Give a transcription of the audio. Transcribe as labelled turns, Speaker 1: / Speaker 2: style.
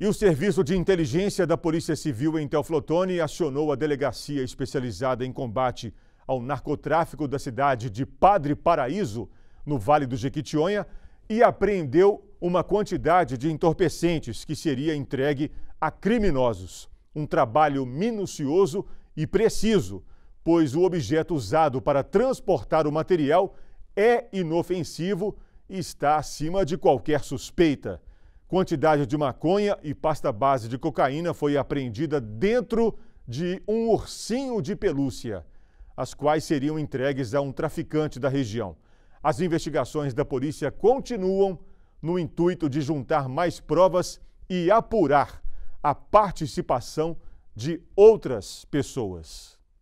Speaker 1: E o Serviço de Inteligência da Polícia Civil em Teoflotone acionou a delegacia especializada em combate ao narcotráfico da cidade de Padre Paraíso, no Vale do Jequitinhonha, e apreendeu uma quantidade de entorpecentes que seria entregue a criminosos. Um trabalho minucioso e preciso, pois o objeto usado para transportar o material é inofensivo e está acima de qualquer suspeita. Quantidade de maconha e pasta base de cocaína foi apreendida dentro de um ursinho de pelúcia, as quais seriam entregues a um traficante da região. As investigações da polícia continuam no intuito de juntar mais provas e apurar a participação de outras pessoas.